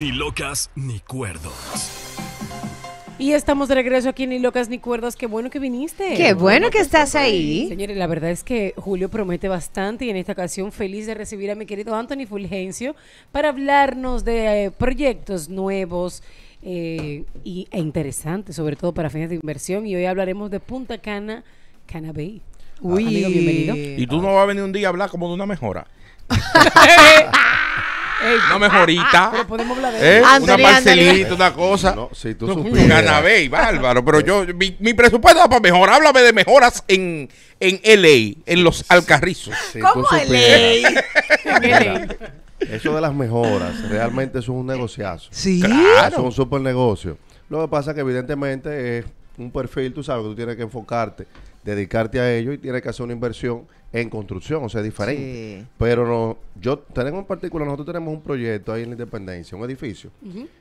Ni locas ni cuerdos. Y estamos de regreso aquí en Ni Locas Ni cuerdos Qué bueno que viniste. Qué bueno que estás ahí. Señores, la verdad es que Julio promete bastante y en esta ocasión feliz de recibir a mi querido Anthony Fulgencio para hablarnos de eh, proyectos nuevos eh, y, e interesantes, sobre todo para fines de inversión. Y hoy hablaremos de Punta Cana, Cana Bay. Amigo, bienvenido. Y tú no vas a venir un día a hablar como de una mejora. una mejorita. Una parcelita, una cosa. No, si tú bárbaro. Pero yo, mi, presupuesto va para mejorar. Háblame de mejoras en, en LA, en los Alcarrizos. ¿Cómo LA? eso de las mejoras, realmente es un negociazo. Sí. es un super negocio. Lo que pasa que evidentemente es un perfil, tú sabes, que tú tienes que enfocarte dedicarte a ello y tienes que hacer una inversión en construcción, o sea, diferente. Pero yo tenemos en particular, nosotros tenemos un proyecto ahí en la Independencia, un edificio,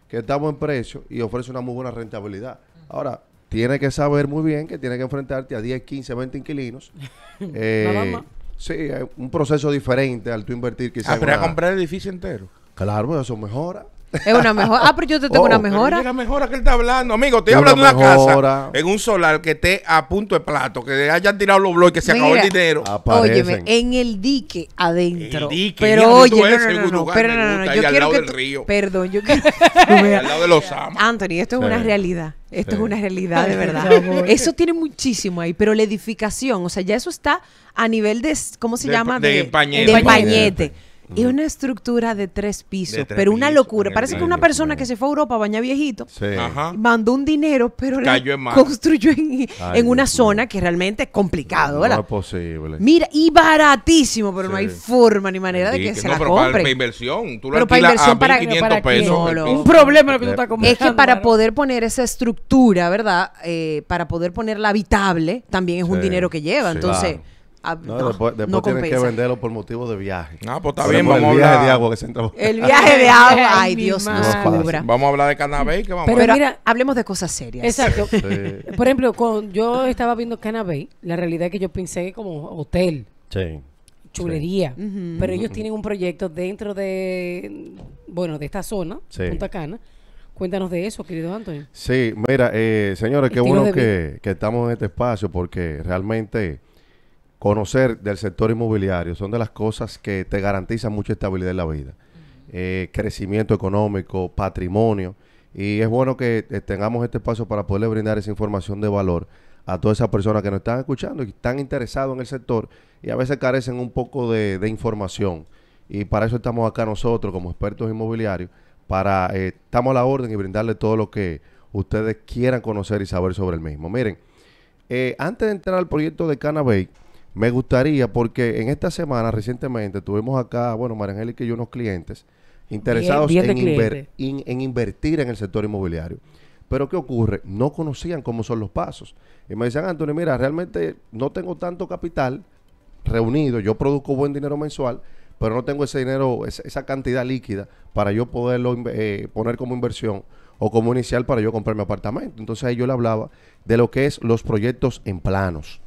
que está a buen precio y ofrece una muy buena rentabilidad. Ahora, tienes que saber muy bien que tienes que enfrentarte a 10, 15, 20 inquilinos. eh, sí, es un proceso diferente al tú invertir quizás. pero a comprar el edificio entero. Claro, eso mejora. Es una mejora. Ah, pero yo te tengo una oh, mejora. Es la mejora que él está hablando. Amigo, estoy hablando de una casa en un solar que esté a punto de plato, que hayan tirado los bloques, que se acabó el dinero. Óyeme, en el dique adentro. El dique, pero oye, no, no, no, no, no, yo quiero que Perdón, yo quiero al lado de los amos. Anthony, esto es una realidad. Esto es una realidad de verdad. eso tiene muchísimo ahí, pero la edificación, o sea, ya eso está a nivel de ¿cómo se llama? De, de, pañete. de pañete. Es una estructura de tres pisos, pero una locura. Parece que una persona que se fue a Europa a bañar viejito mandó un dinero, pero construyó en, una zona que realmente es complicado, ¿verdad? No es posible. Mira, y baratísimo, pero no hay forma ni manera de que, se la compre. Para, para inversión, tú pero para inversión, para, pesos. un problema lo que tú estás Es que para poder poner esa estructura, ¿verdad? Eh, para poder ponerla habitable, también es un dinero que lleva. Entonces. Ah, no, después, tienen que venderlo por motivo de viaje. No, ah, pues está bien, vamos a El viaje de agua que se entra. El viaje de agua. Ay, Dios nos cubra. Vamos a hablar de Canabey. Que vamos Pero a Pero mira, hablemos de cosas serias. Exacto. Por ejemplo, yo estaba viendo Canabey, la realidad es que yo pensé que como hotel. Sí chulería. Pero ellos tienen un proyecto dentro de, bueno, de esta zona, Punta Cana. Cuéntanos de eso, querido Antonio. Sí, mira, eh, señores, qué bueno que, que, estamos en este espacio porque realmente conocer del sector inmobiliario son de las cosas que te garantizan mucha estabilidad en la vida. Eh, crecimiento económico, patrimonio. Y es bueno que eh, tengamos este espacio para poderle brindar esa información de valor a todas esas personas que nos están escuchando y están interesados en el sector y a veces carecen un poco de, información. Y para eso estamos acá nosotros como expertos inmobiliarios, para eh, estamos a la orden y brindarle todo lo que ustedes quieran conocer y saber sobre el mismo. Miren, antes de entrar al proyecto de Cannabay, me gustaría, porque en esta semana recientemente tuvimos acá, bueno, Marangel y yo unos clientes interesados en, en invertir en el sector inmobiliario. Pero ¿qué ocurre? No conocían cómo son los pasos. Y me decían, Antonio, mira, realmente no tengo tanto capital reunido, yo produzco buen dinero mensual, pero no tengo ese dinero, esa cantidad líquida para yo poderlo eh, poner como inversión o como inicial para yo comprar mi apartamento. Entonces ahí yo le hablaba de lo que es los proyectos en planos.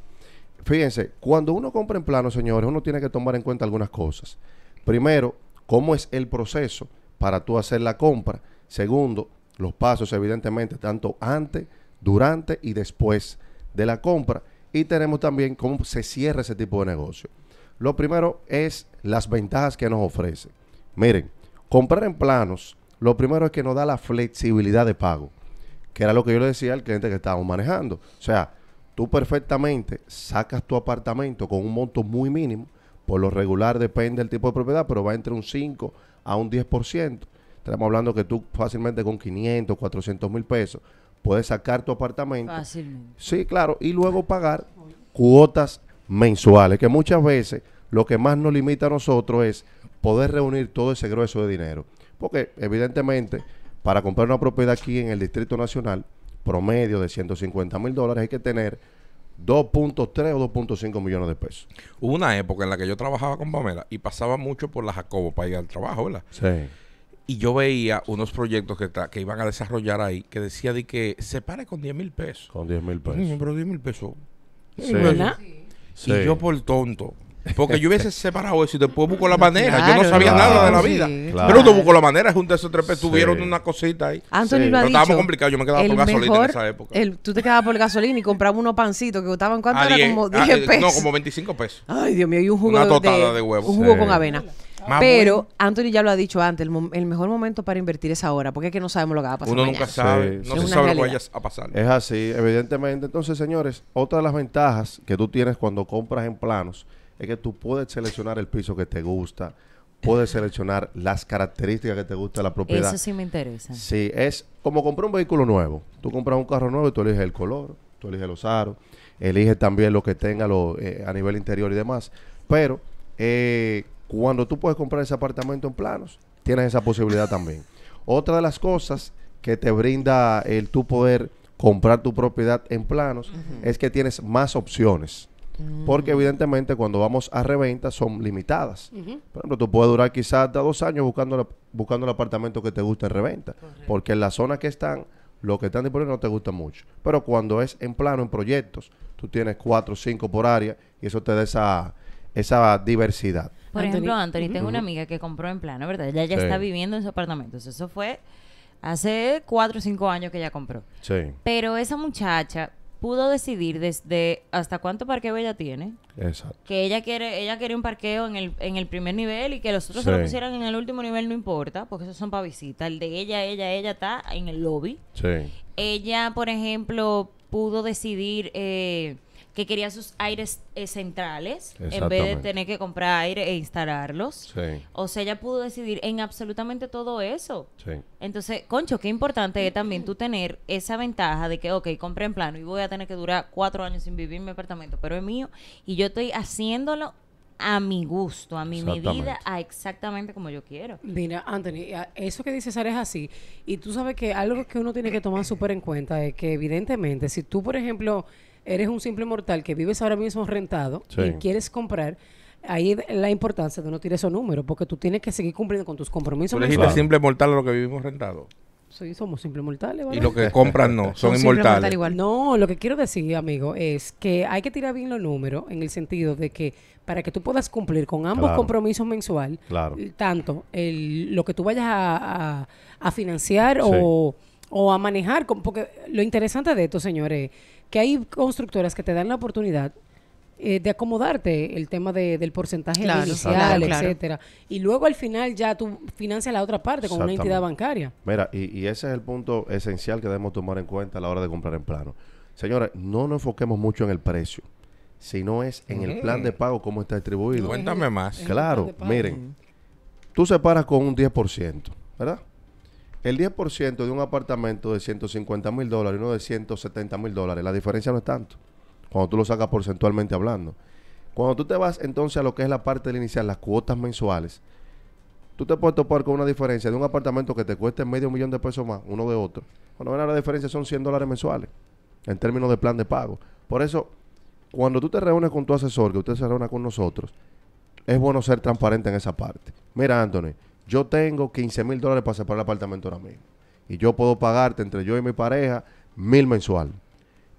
Fíjense, cuando uno compra en planos señores, uno tiene que tomar en cuenta algunas cosas. Primero, cómo es el proceso para tú hacer la compra. Segundo, los pasos, evidentemente, tanto antes, durante y después de la compra. Y tenemos también cómo se cierra ese tipo de negocio. Lo primero es las ventajas que nos ofrece. Miren, comprar en planos, lo primero es que nos da la flexibilidad de pago, que era lo que yo le decía al cliente que estábamos manejando. O sea, tú perfectamente sacas tu apartamento con un monto muy mínimo, por lo regular depende del tipo de propiedad, pero va entre un 5 a un 10%. Estamos hablando que tú fácilmente con 500, 400 mil pesos puedes sacar tu apartamento. Sí, claro, y luego pagar cuotas mensuales, que muchas veces lo que más nos limita a nosotros es poder reunir todo ese grueso de dinero. Porque evidentemente, para comprar una propiedad aquí en el Distrito Nacional, promedio de 150 mil dólares, hay que tener 2.3 o 2.5 millones de pesos. Hubo una época en la que yo trabajaba con Pamela y pasaba mucho por la Jacobo para ir al trabajo, ¿verdad? Sí. Y yo veía unos proyectos que, que iban a desarrollar ahí que decía de que se pare con 10 mil pesos. Con 10 mil pesos. Mm, pero 10 mil pesos. Sí. Sí. Y yo por tonto porque yo hubiese separado eso y después busco la manera. yo no sabía nada de la vida. Pero tú buscó la manera, es esos tres pesos. tuvieron una cosita ahí. Anthony lo ha Pero Estábamos complicados. yo me quedaba por gasolina en esa época. El, tú te quedabas por gasolina y comprabas unos pancitos que costaban cuánto, ah, era como 10 ah, eh, pesos. No, como 25 pesos. Ay, Dios mío, y un jugo una totada de, Un jugo con avena. pero Anthony ya lo ha dicho antes, el, mejor momento para invertir es ahora, porque es que no sabemos lo que va a pasar. Uno nunca sabe, no se sabe lo que vaya a pasar. Es así, evidentemente. Entonces, señores, otra de las ventajas que tú tienes cuando compras en planos es que tú puedes seleccionar el piso que te gusta, puedes seleccionar las características que te gusta de la propiedad. Eso sí me interesa. Sí, es como comprar un vehículo nuevo. Tú compras un carro nuevo y tú eliges el color, tú eliges los aros, eliges también lo que tenga eh, a nivel interior y demás. Pero eh, cuando tú puedes comprar ese apartamento en planos, tienes esa posibilidad también. Otra de las cosas que te brinda el tu poder comprar tu propiedad en planos es que tienes más opciones. Porque mm. evidentemente cuando vamos a reventa son limitadas. Por ejemplo, tú puedes durar quizás hasta dos años buscando, buscando el apartamento que te gusta en reventa. Porque en la zona que están, lo que están disponibles no te gusta mucho. Pero cuando es en plano, en proyectos, tú tienes cuatro o cinco por área y eso te da esa, esa diversidad. Por ejemplo, Anthony, tengo una amiga que compró en plano, ¿verdad? Ella ya está viviendo en su apartamento. eso fue hace cuatro o cinco años que ella compró. Sí. Pero esa muchacha pudo decidir desde hasta cuánto parqueo ella tiene. Exacto. Que ella quiere, ella quiere un parqueo en el, en el primer nivel y que los otros se lo pusieran en el último nivel, no importa, porque esos son para visita. El de ella, ella, ella está en el lobby. Sí. Ella, por ejemplo, pudo decidir eh, que quería sus aires eh, centrales en vez de tener que comprar aire e instalarlos. O sea, ella pudo decidir en absolutamente todo eso. Sí. Entonces, concho, qué importante es también tú tener esa ventaja de que, ok, compré en plano y voy a tener que durar cuatro años sin vivir en mi apartamento, pero es mío y yo estoy haciéndolo a mi gusto, a mi medida, a exactamente como yo quiero. Mira, Anthony, eh, eso que dices Sara es así. Y tú sabes que algo que uno tiene que tomar súper en cuenta es que evidentemente, si tú, por ejemplo, eres un simple mortal que vives ahora mismo rentado y quieres comprar, ahí la importancia de no tirar esos números, porque tú tienes que seguir cumpliendo con tus compromisos. Tú dijiste simple mortal a lo que vivimos rentado. Sí, somos simples mortales. Y lo que compran no, son, inmortales. No, lo que quiero decir, amigo, es que hay que tirar bien los números en el sentido de que para que tú puedas cumplir con ambos compromisos mensuales, eh, tanto lo que tú vayas a, financiar o, o a manejar, porque lo interesante de esto, señores, que hay constructoras que te dan la oportunidad eh, de acomodarte el tema del porcentaje inicial, etcétera. Y luego al final ya tú financias la otra parte con una entidad bancaria. Mira, y, ese es el punto esencial que debemos tomar en cuenta a la hora de comprar en plano. Señores, no nos enfoquemos mucho en el precio, sino es en el plan mm. de pago, cómo está distribuido. Cuéntame más. Claro, miren, tú separas con un 10%, ¿verdad? El 10% de un apartamento de 150 mil dólares y uno de 170 mil dólares, la diferencia no es tanto. Cuando tú lo sacas porcentualmente hablando. Cuando tú te vas entonces a lo que es la parte del inicial, las cuotas mensuales, tú te puedes topar con una diferencia de un apartamento que te cueste medio millón de pesos más, uno de otro. Bueno, la diferencia son 100 dólares mensuales en términos de plan de pago. Por eso, cuando tú te reúnes con tu asesor, que usted se reúna con nosotros, es bueno ser transparente en esa parte. Mira, Anthony, yo tengo 15 mil dólares para separar el apartamento ahora mismo. Y yo puedo pagarte entre yo y mi pareja mil mensuales.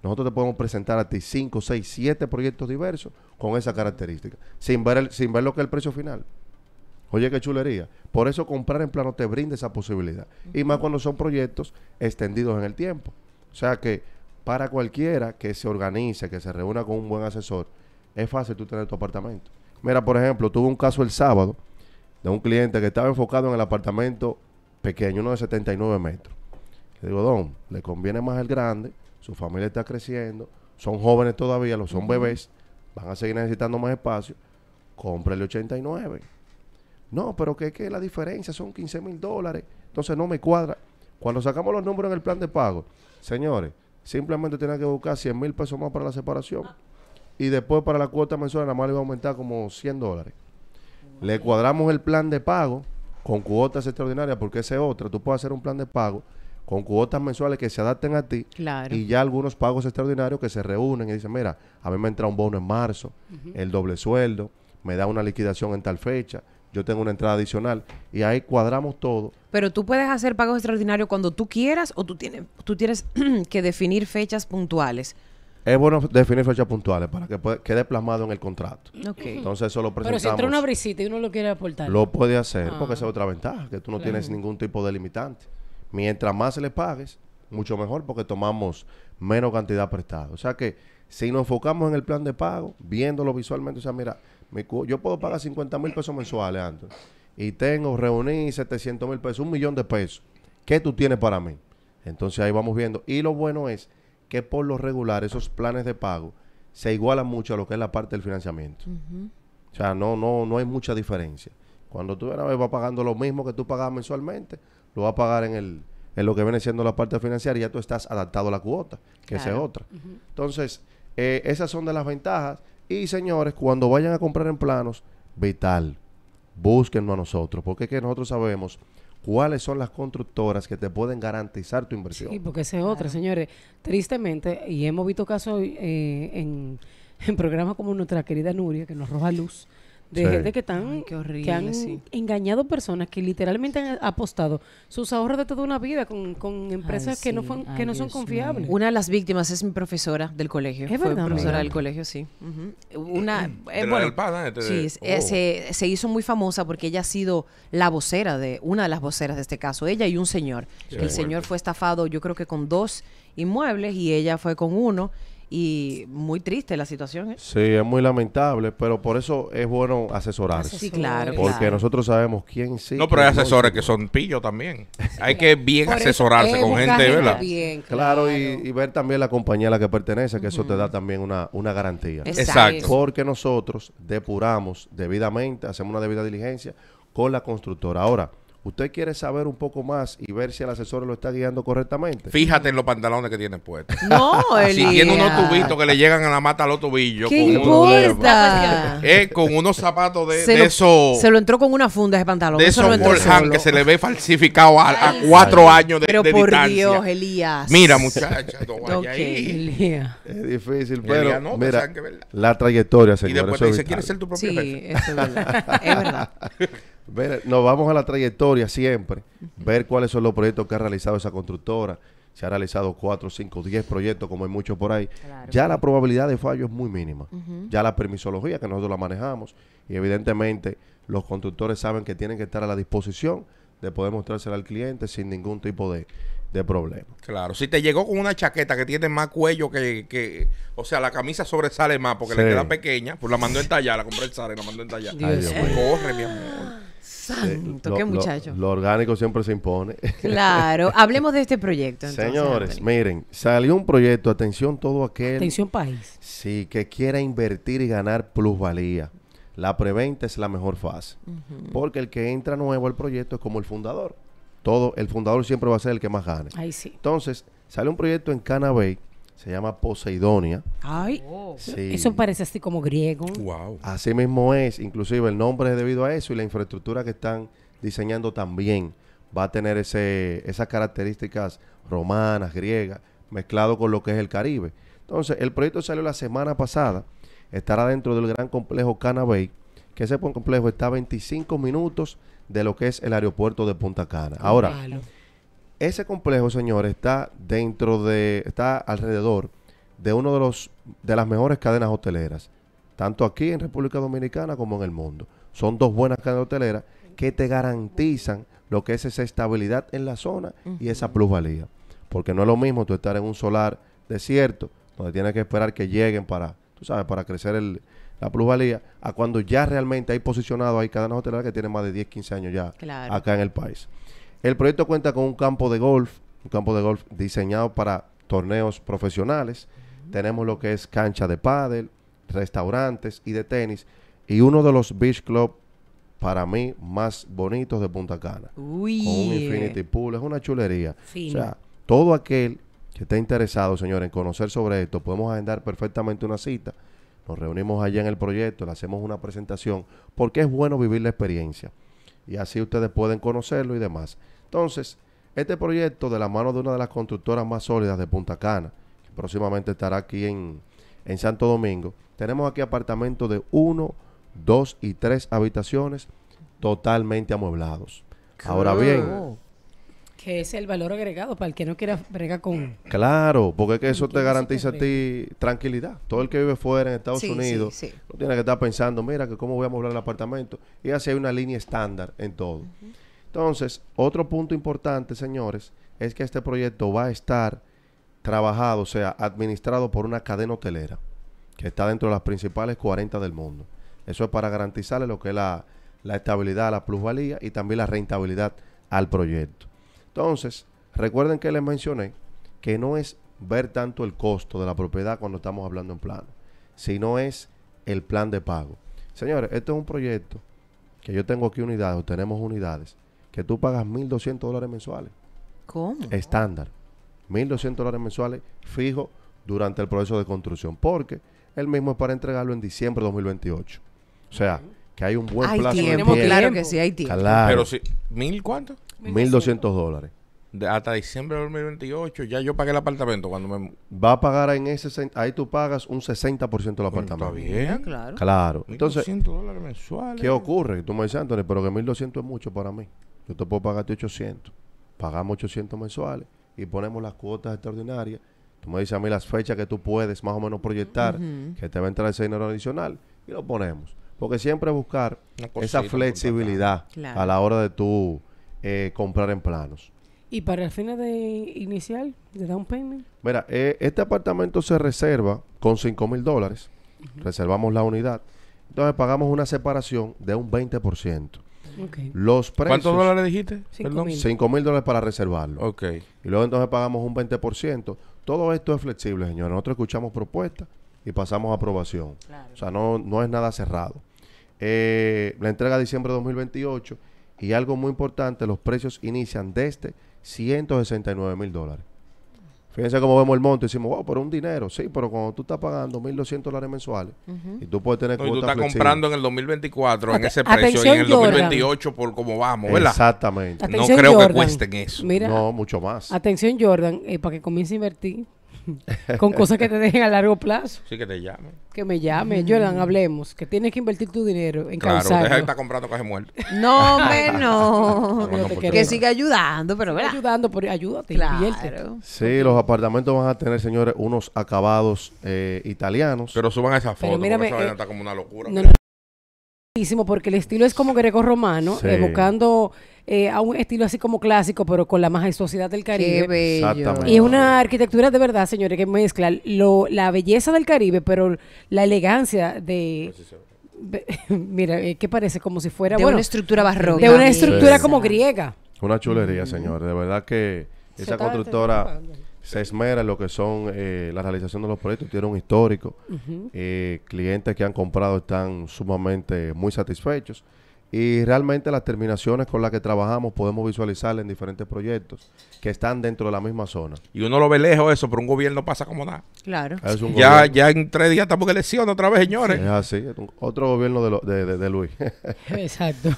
Nosotros te podemos presentar a ti 5, 6, 7 proyectos diversos con esa característica, sin ver, sin ver lo que es el precio final. Oye, qué chulería. Por eso comprar en plano te brinda esa posibilidad. Y más cuando son proyectos extendidos en el tiempo. O sea que para cualquiera que se organice, que se reúna con un buen asesor, es fácil tú tener tu apartamento. Mira, por ejemplo, tuve un caso el sábado de un cliente que estaba enfocado en el apartamento pequeño, uno de 79 metros. Le digo, don, le conviene más el grande, su familia está creciendo, son jóvenes todavía, los son bebés, van a seguir necesitando más espacio, compre el 89. No, pero que es la diferencia son 15 mil dólares, entonces no me cuadra. Cuando sacamos los números en el plan de pago, señores, simplemente tienen que buscar 100 mil pesos más para la separación ah. y después para la cuota mensual nada más le va a aumentar como 100 dólares. Le cuadramos el plan de pago con cuotas extraordinarias, porque ese otra, tú puedes hacer un plan de pago con cuotas mensuales que se adapten a ti claro. y ya algunos pagos extraordinarios que se reúnen y dicen, mira, a mí me entra un bono en marzo, el doble sueldo, me da una liquidación en tal fecha, yo tengo una entrada adicional y ahí cuadramos todo. Pero tú puedes hacer pagos extraordinarios cuando tú quieras o tú tienes, tú tienes que definir fechas puntuales. Es bueno definir fechas puntuales para que quede plasmado en el contrato. Entonces eso lo presentamos. Pero si entra una brisita y uno lo quiere aportar. Lo puede hacer ah. porque esa es otra ventaja, que tú no tienes ningún tipo de limitante. Mientras más se le pagues, mucho mejor porque tomamos menos cantidad prestada. O sea que si nos enfocamos en el plan de pago, viéndolo visualmente, o sea, mira, yo puedo pagar 50 mil pesos mensuales, Anton, y tengo, reuní 700 mil pesos, un millón de pesos. ¿Qué tú tienes para mí? Entonces ahí vamos viendo. Y lo bueno es que por lo regular esos planes de pago se igualan mucho a lo que es la parte del financiamiento. O sea, no, no, no hay mucha diferencia. Cuando tú una vez vas pagando lo mismo que tú pagabas mensualmente, lo vas a pagar en, el, en lo que viene siendo la parte financiera y ya tú estás adaptado a la cuota, que es otra. Entonces, eh, esas son de las ventajas. Y señores, cuando vayan a comprar en planos, vital, búsquenlo a nosotros, porque es que nosotros sabemos cuáles son las constructoras que te pueden garantizar tu inversión. porque esa es otra, señores. Tristemente, y hemos visto casos eh, en, en programas como nuestra querida Nuria, que nos roja luz, de gente que, están, han engañado personas que literalmente han apostado sus ahorros de toda una vida con, empresas que no que no son confiables. Una de las víctimas es mi profesora del colegio. Es verdad. profesora del colegio, sí. Una, se, se, hizo muy famosa porque ella ha sido la vocera de una de las voceras de este caso. Ella y un señor. El señor fue estafado, yo creo que con dos inmuebles y ella fue con uno y muy triste la situación. ¿eh? Sí, es muy lamentable, pero por eso es bueno asesorarse. Sí, claro. Porque nosotros sabemos quién sí. No, pero hay asesores que son pillos también. hay que bien asesorarse con gente, ¿verdad? claro, y, ver también la compañía a la que pertenece, que eso te da también una, una garantía. Exacto. Porque nosotros depuramos debidamente, hacemos una debida diligencia con la constructora. Ahora, usted quiere saber un poco más y ver si el asesor lo está guiando correctamente. Fíjate en los pantalones que tiene puestos. No, Elías. Si tiene unos tubitos que le llegan a la mata a los tubillos. ¿Qué con importa? eh, con unos zapatos de, de eso. Se lo entró con una funda de pantalón. De esos que se le ve falsificado a, cuatro años de, pero por Dios, Elías. Mira, muchacha, no okay, ahí. Elías. Es difícil, pero no, mira, la trayectoria, señor. Y después te dice, ¿quieres ser tu propio sí, jefe? Sí, es verdad. es verdad. nos vamos a la trayectoria siempre, ver cuáles son los proyectos que ha realizado esa constructora. Se ha realizado 4, 5, 10 proyectos, como hay muchos por ahí. Ya la probabilidad de fallo es muy mínima. Ya la permisología, que nosotros la manejamos, y evidentemente los constructores saben que tienen que estar a la disposición de poder mostrársela al cliente sin ningún tipo de, de problema. Claro, si te llegó con una chaqueta que tiene más cuello que, que o sea, la camisa sobresale más porque le queda pequeña, pues la mandó en tallar, la compré en y la mandó en tallar. Corre, mi amor. Santo, eh, lo, muchacho. Lo, orgánico siempre se impone. Claro, hablemos de este proyecto. Señores, miren, salió un proyecto, atención todo aquel. Atención país. Sí, que quiera invertir y ganar plusvalía. La preventa es la mejor fase, porque el que entra nuevo al proyecto es como el fundador. Todo, el fundador siempre va a ser el que más gane. Ahí Entonces, sale un proyecto en Cana se llama Poseidonia. Ay, oh. eso parece así como griego. Wow. Así mismo es, inclusive el nombre es debido a eso y la infraestructura que están diseñando también va a tener ese, esas características romanas, griegas, mezclado con lo que es el Caribe. Entonces, el proyecto salió la semana pasada, estará dentro del gran complejo Canabey, que ese complejo está a 25 minutos de lo que es el aeropuerto de Punta Cana. Ahora, ese complejo, señores, está dentro de, está alrededor de una de los de las mejores cadenas hoteleras, tanto aquí en República Dominicana como en el mundo. Son dos buenas cadenas hoteleras que te garantizan lo que es esa estabilidad en la zona y esa plusvalía. Porque no es lo mismo tú estar en un solar desierto, donde tienes que esperar que lleguen para, tú sabes, para crecer la plusvalía, a cuando ya realmente hay posicionado, hay cadenas hoteleras que tienen más de 10, 15 años ya acá en el país. El proyecto cuenta con un campo de golf, un campo de golf diseñado para torneos profesionales. Tenemos lo que es cancha de pádel, restaurantes y de tenis y uno de los beach club para mí más bonitos de Punta Cana. Con un infinity pool, es una chulería. O sea, todo aquel que esté interesado, señor, en conocer sobre esto, podemos agendar perfectamente una cita. Nos reunimos allá en el proyecto, le hacemos una presentación, porque es bueno vivir la experiencia. Y así ustedes pueden conocerlo y demás. Entonces, este proyecto de la mano de una de las constructoras más sólidas de Punta Cana, que próximamente estará aquí en, Santo Domingo, tenemos aquí apartamentos de 1, 2 y tres habitaciones totalmente amueblados. Ahora bien, que es el valor agregado para el que no quiera bregar con... Claro, porque es que eso te garantiza a ti tranquilidad. Todo el que vive fuera en Estados Unidos no tiene que estar pensando, mira, que cómo voy a amueblar el apartamento. Y así hay una línea estándar en todo. Entonces, otro punto importante, señores, es que este proyecto va a estar trabajado, o sea, administrado por una cadena hotelera que está dentro de las principales 40 del mundo. Eso es para garantizarle lo que es la, la estabilidad, la plusvalía y también la rentabilidad al proyecto. Entonces, recuerden que les mencioné que no es ver tanto el costo de la propiedad cuando estamos hablando en plano, sino es el plan de pago. Señores, esto es un proyecto que yo tengo aquí unidades, o tenemos unidades, que tú pagas 1.200 dólares mensuales. ¿Cómo? Estándar. 1.200 dólares mensuales fijo durante el proceso de construcción, porque el mismo es para entregarlo en diciembre de 2028. O sea, que hay un buen plazo. De tiempo. Claro que sí, hay tiempo. Claro. Pero si, ¿mil cuánto? 1.200 dólares. De hasta diciembre de 2028 ya yo pagué el apartamento cuando me... Va a pagar en ese... Ahí tú pagas un 60% del apartamento. Está bien. Ah, claro. Claro. Entonces... dólares mensuales. ¿Qué ocurre? Tú me dices, Antonio, pero que 1.200 es mucho para mí. Yo te puedo pagar 800. Pagamos 800 mensuales y ponemos las cuotas extraordinarias. Tú me dices a mí las fechas que tú puedes más o menos proyectar, que te va a entrar ese dinero adicional y lo ponemos. Porque siempre buscar esa flexibilidad a la hora de tú eh, comprar en planos. ¿Y para el fin de inicial, de down payment? Mira, eh, este apartamento se reserva con 5 mil dólares. Reservamos la unidad. Entonces pagamos una separación de un 20%. Los ¿Cuántos dólares dijiste? 5 mil dólares para reservarlo. Y luego entonces pagamos un 20%. Todo esto es flexible, señores. Nosotros escuchamos propuestas y pasamos a aprobación. O sea, no, no es nada cerrado. Eh, la entrega de diciembre de 2028 y algo muy importante, los precios inician desde 169 mil dólares. Fíjense cómo vemos el monto. Decimos, wow, pero un dinero. Sí, pero cuando tú estás pagando 1.200 dólares mensuales y tú puedes tener no, Y tú estás comprando en el 2024 en ese precio y en el 2028 por cómo vamos, ¿verdad? Exactamente. no creo que cuesten eso. no, mucho más. Atención, Jordan, eh, para que comience a invertir con cosas que te dejen a largo plazo. Sí, que te llamen. Que me llame. Mm. Jordan, hablemos. Que tienes que invertir tu dinero en Claro, deja estar comprando cajas muerto. No, menos. no que siga ayudando, pero ¿verdad? ayudando, ayúdate, claro. invierte. Sí, los apartamentos van a tener, señores, unos acabados italianos. Pero suban esa foto, mírame, está como una locura. porque el estilo es como greco romano, buscando evocando eh, a un estilo así como clásico, pero con la majestuosidad del Caribe. Y es una arquitectura de verdad, señores, que mezcla la belleza del Caribe, pero la elegancia de... Mira, ¿qué eh, que parece como si fuera... De una estructura barroca. De una estructura como griega. Una chulería, señores. De verdad que esa constructora se esmera en lo que son eh, la realización de los proyectos, tiene un histórico. clientes que han comprado están sumamente muy satisfechos. Y realmente las terminaciones con las que trabajamos podemos visualizar en diferentes proyectos que están dentro de la misma zona. Y uno lo ve lejos eso, pero un gobierno pasa como nada. Claro. ya, ya en tres días estamos en elección otra vez, señores. Es así, otro gobierno de, de, Luis. Exacto.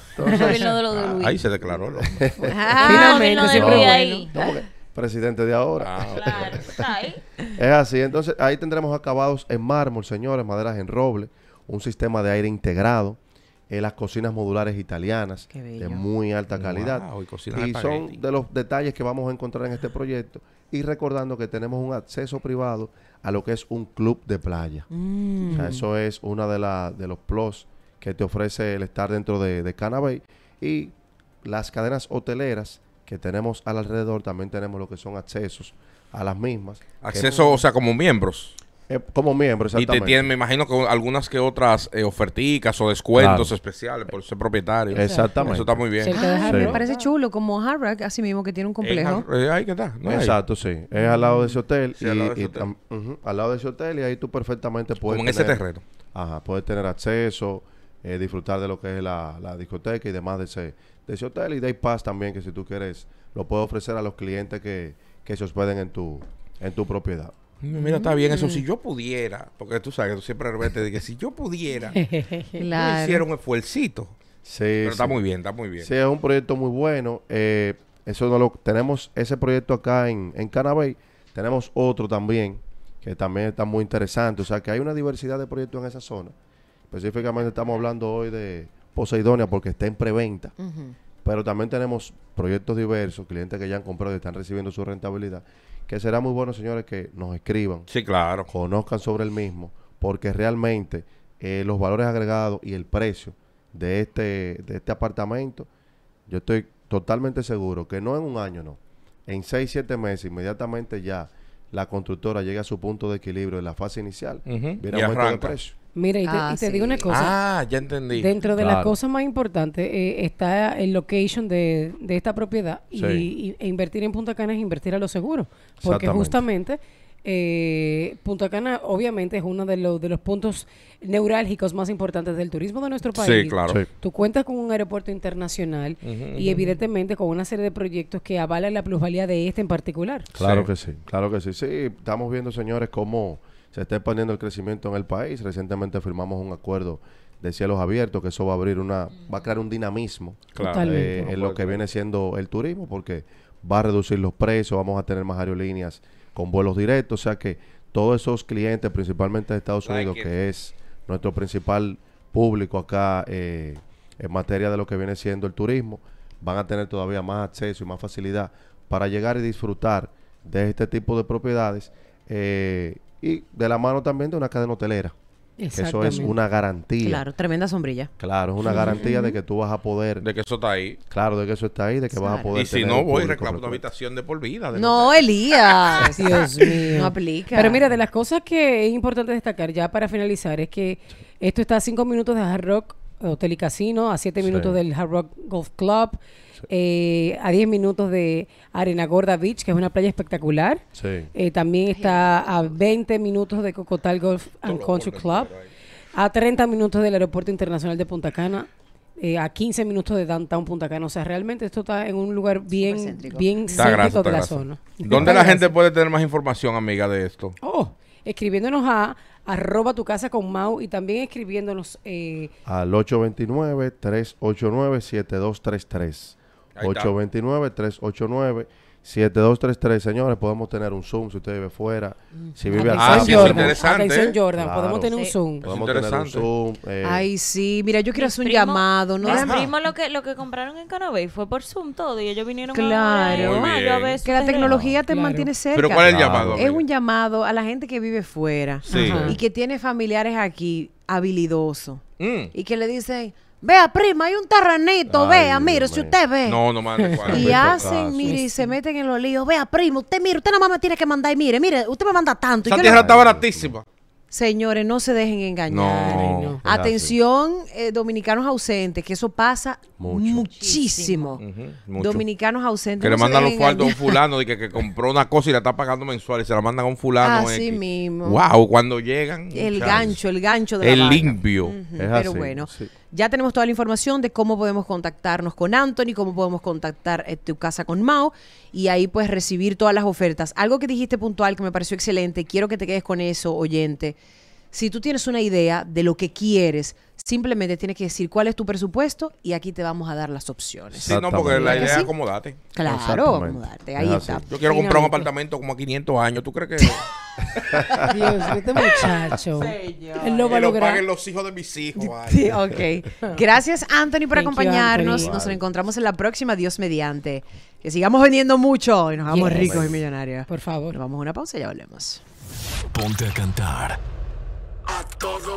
ahí se declaró. Ah, Finalmente, presidente de ahora. Ah, claro, pues, Es así, entonces ahí tendremos acabados en mármol, señores, maderas en roble, un sistema de aire integrado en las cocinas modulares italianas de muy alta calidad. y, son de los detalles que vamos a encontrar en este proyecto. Y recordando que tenemos un acceso privado a lo que es un club de playa. Mm. eso es uno de, de los plus que te ofrece el estar dentro de, de Y las cadenas hoteleras que tenemos alrededor, también tenemos lo que son accesos a las mismas. Acceso, o sea, como miembros. Eh, como miembro, exactamente. Y te tienen, me imagino, que algunas que otras eh, oferticas o descuentos especiales por ser propietario. Eh, exactamente. Eso está muy bien. Ah, me parece chulo, como Rock, así mismo, que tiene un complejo. ahí que está. No Exacto, sí. Es al lado de ese hotel. y, al, lado de ese hotel. Y, ahí tú perfectamente puedes... Como en ese terreno. Ajá, puedes tener acceso, disfrutar de lo que es la, discoteca y demás de ese, de ese hotel. Y Day Pass también, que si tú quieres, lo puedes ofrecer a los clientes que, que se hospeden en tu, en tu propiedad. Mira, está bien eso. Si mm. yo pudiera, porque tú sabes, tú siempre de que si yo pudiera, claro. hiciera un esfuercito. Sí, Pero está muy bien, está muy bien. Sí, es un proyecto muy bueno. Eh, eso no lo tenemos ese proyecto acá en, en Tenemos otro también que también está muy interesante. O sea, que hay una diversidad de proyectos en esa zona. Específicamente estamos hablando hoy de Poseidonia porque está en preventa. Pero también tenemos proyectos diversos, clientes que ya han comprado y están recibiendo su rentabilidad que será muy bueno, señores, que nos escriban. Sí, claro. Conozcan sobre el mismo, porque realmente eh, los valores agregados y el precio de este, de este apartamento, yo estoy totalmente seguro que no en un año, no. En seis siete meses, inmediatamente ya la constructora llega a su punto de equilibrio en la fase inicial, uh -huh. precio. Mira, y te, ah, digo una cosa. Ah, ya entendí. Dentro de las cosas más importantes eh, está el location de, esta propiedad y, e invertir en Punta Cana es invertir a lo seguro. Porque justamente eh, Punta Cana obviamente es uno de, los de los puntos neurálgicos más importantes del turismo de nuestro país. Sí, claro. Tú cuentas con un aeropuerto internacional y evidentemente con una serie de proyectos que avalan la plusvalía de este en particular. Claro que sí, claro que sí. Sí, estamos viendo, señores, cómo se está expandiendo el crecimiento en el país. Recientemente firmamos un acuerdo de cielos abiertos, que eso va a abrir una, va a crear un dinamismo eh, en lo que viene siendo el turismo, porque va a reducir los precios, vamos a tener más aerolíneas con vuelos directos, o sea que todos esos clientes, principalmente de Estados Unidos, que es nuestro principal público acá eh, en materia de lo que viene siendo el turismo, van a tener todavía más acceso y más facilidad para llegar y disfrutar de este tipo de propiedades. Eh, y de la mano también de una cadena hotelera. Eso es una garantía. Claro, tremenda sombrilla. Claro, es una garantía de que tú vas a poder. De que eso está ahí. Claro, de que eso está ahí, de que vas a poder. Y si no, voy reclamo tu habitación de por vida. no, Elías. Dios mío. No aplica. Pero mira, de las cosas que es importante destacar ya para finalizar es que esto está a cinco minutos de Hard Rock Hotel y Casino, a 7 minutos del Hard Rock Golf Club, eh, a 10 minutos de Arena Gorda Beach, que es una playa espectacular. Eh, también está a 20 minutos de Cocotal Golf and Country Club, a 30 minutos del Aeropuerto Internacional de Punta Cana. Eh, a 15 minutos de downtown Punta Cana. O sea, realmente esto está en un lugar bien bien de la zona. ¿Dónde la gente puede tener más información, amiga, de esto? Oh, escribiéndonos a arroba tu casa con Mau y también escribiéndonos. Eh, Al 829-389-7233. 829-389. 7233, señores, podemos tener un Zoom si usted vive fuera. Si vive al ah, sí, interesante. Jordan, podemos tener un Zoom. Podemos tener un Zoom. Eh. Ay, sí, mira, yo quiero hacer un llamado. ¿no? primo lo que, lo que compraron en Carabay. fue por Zoom todo y ellos vinieron claro. a, Claro. Que la tecnología te mantiene cerca. ¿Pero cuál es el llamado? Es un llamado a la gente que vive fuera y que tiene familiares aquí habilidoso mm. y que le dicen Vea, prima, hay un terrenito, vea, mire, si usted ve. No, no mames, Y hacen, mire, y se meten en los líos. Vea, prima, usted mire, usted nada más me tiene que mandar y mire, mire, usted me manda tanto. Esa tierra está baratísima. Señores, no se dejen engañar. Atención, eh, dominicanos ausentes, que eso pasa muchísimo. Dominicanos ausentes. Que le mandan los cuartos a un fulano de que, compró una cosa y la está pagando mensual y se la mandan a un fulano. Así mismo. Wow, cuando llegan. El gancho, el gancho de la limpio. Pero bueno, ya tenemos toda la información de cómo podemos contactarnos con Anthony, cómo podemos contactar eh, tu casa con Mao y ahí pues recibir todas las ofertas. Algo que dijiste puntual que me pareció excelente, quiero que te quedes con eso, oyente si tú tienes una idea de lo que quieres, simplemente tienes que decir cuál es tu presupuesto y aquí te vamos a dar las opciones. Sí, no, porque la idea es acomodarte. Claro, acomodarte. Ahí está. Yo quiero comprar un apartamento como a 500 años. ¿Tú crees que.? Dios, este muchacho. Él lo va a lograr. Lo paguen los hijos de mis hijos. Sí, ok. Gracias, Anthony, por acompañarnos. Nos encontramos en la próxima, Dios mediante. Que sigamos vendiendo mucho y nos vamos ricos y millonarios. Por favor. Nos vamos a una pausa y ya volvemos. Ponte a cantar a todo